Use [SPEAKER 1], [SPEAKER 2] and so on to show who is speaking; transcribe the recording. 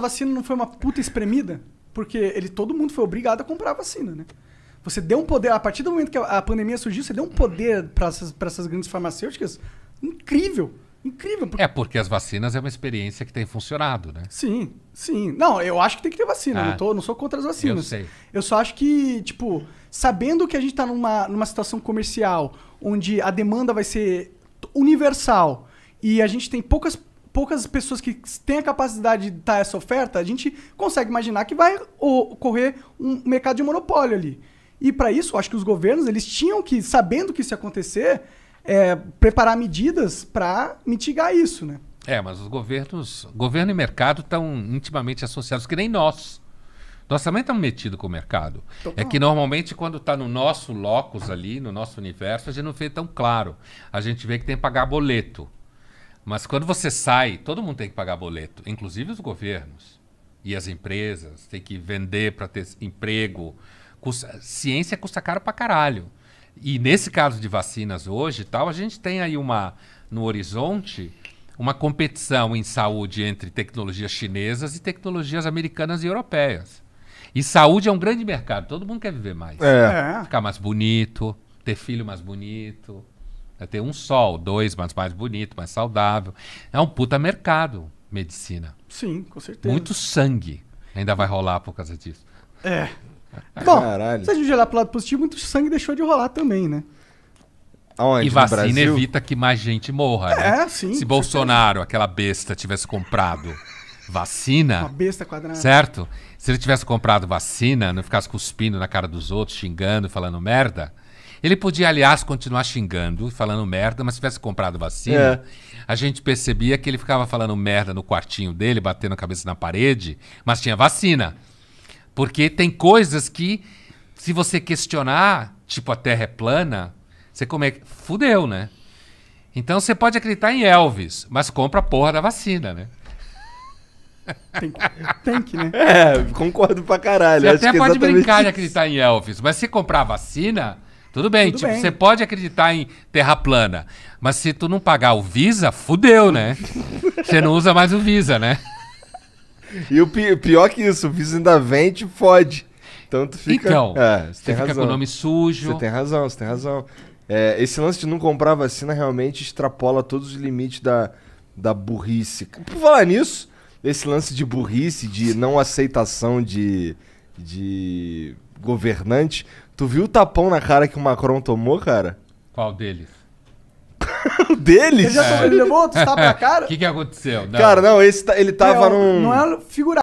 [SPEAKER 1] a vacina não foi uma puta espremida? Porque ele, todo mundo foi obrigado a comprar a vacina, né? Você deu um poder, a partir do momento que a pandemia surgiu, você deu um poder para essas, essas grandes farmacêuticas incrível.
[SPEAKER 2] Incrível. Porque... É, porque as vacinas é uma experiência que tem funcionado, né? Sim,
[SPEAKER 1] sim. Não, eu acho que tem que ter vacina. Ah, não, tô, não sou contra as vacinas. Eu sei. Eu só acho que, tipo, sabendo que a gente está numa, numa situação comercial onde a demanda vai ser universal e a gente tem poucas poucas pessoas que têm a capacidade de dar essa oferta, a gente consegue imaginar que vai ocorrer um mercado de monopólio ali. E para isso, acho que os governos eles tinham que, sabendo que isso ia acontecer, é, preparar medidas para mitigar isso, né?
[SPEAKER 2] É, mas os governos, governo e mercado estão intimamente associados, que nem nós. Nós também estamos metidos com o mercado. Total. É que normalmente quando está no nosso locus ali, no nosso universo, a gente não vê tão claro. A gente vê que tem que pagar boleto. Mas quando você sai, todo mundo tem que pagar boleto, inclusive os governos e as empresas, tem que vender para ter emprego. Custa, ciência custa caro para caralho. E nesse caso de vacinas hoje, tal, a gente tem aí uma no horizonte uma competição em saúde entre tecnologias chinesas e tecnologias americanas e europeias. E saúde é um grande mercado, todo mundo quer viver mais. É. é. Ficar mais bonito, ter filho mais bonito. Vai ter um sol, dois, mas mais bonito, mais saudável. É um puta mercado, medicina.
[SPEAKER 1] Sim, com certeza. Muito
[SPEAKER 2] sangue ainda vai rolar por causa disso. É. é. Bom, Caralho. se a
[SPEAKER 1] gente olhar pro lado positivo, muito sangue deixou de rolar também, né?
[SPEAKER 2] Aonde? E vacina evita que mais gente morra, é, né? É, sim. Se Bolsonaro, certeza. aquela besta, tivesse comprado vacina. Uma besta quadrada. Certo? Se ele tivesse comprado vacina, não ficasse cuspindo na cara dos outros, xingando, falando merda ele podia, aliás, continuar xingando, e falando merda, mas se tivesse comprado vacina, é. a gente percebia que ele ficava falando merda no quartinho dele, batendo a cabeça na parede, mas tinha vacina. Porque tem coisas que, se você questionar, tipo a Terra é plana, você come... fudeu, né? Então você pode acreditar em Elvis, mas compra a porra da vacina, né?
[SPEAKER 1] Tem, tem que, né? É, concordo pra caralho. Você até é pode brincar de
[SPEAKER 2] acreditar em Elvis, mas se comprar a vacina, tudo bem, Tudo tipo, você pode acreditar em terra plana, mas se tu não pagar o Visa, fudeu, né? você não usa mais o Visa, né?
[SPEAKER 1] E o pior que isso, o Visa ainda vende e fode. Então tu fica, então, é, você, você tem fica razão. com o nome sujo. Você tem razão, você tem razão. É, esse lance de não comprar vacina realmente extrapola todos os limites da, da burrice. Por falar nisso, esse lance de burrice, de não aceitação de, de governante. Tu viu o tapão na cara que o Macron tomou, cara? Qual deles? o deles? Ele já tomou, ele levou, tu tapa na cara? O que, que aconteceu? Não. Cara, não, esse, tá, ele tava é num. Não é
[SPEAKER 2] figurado.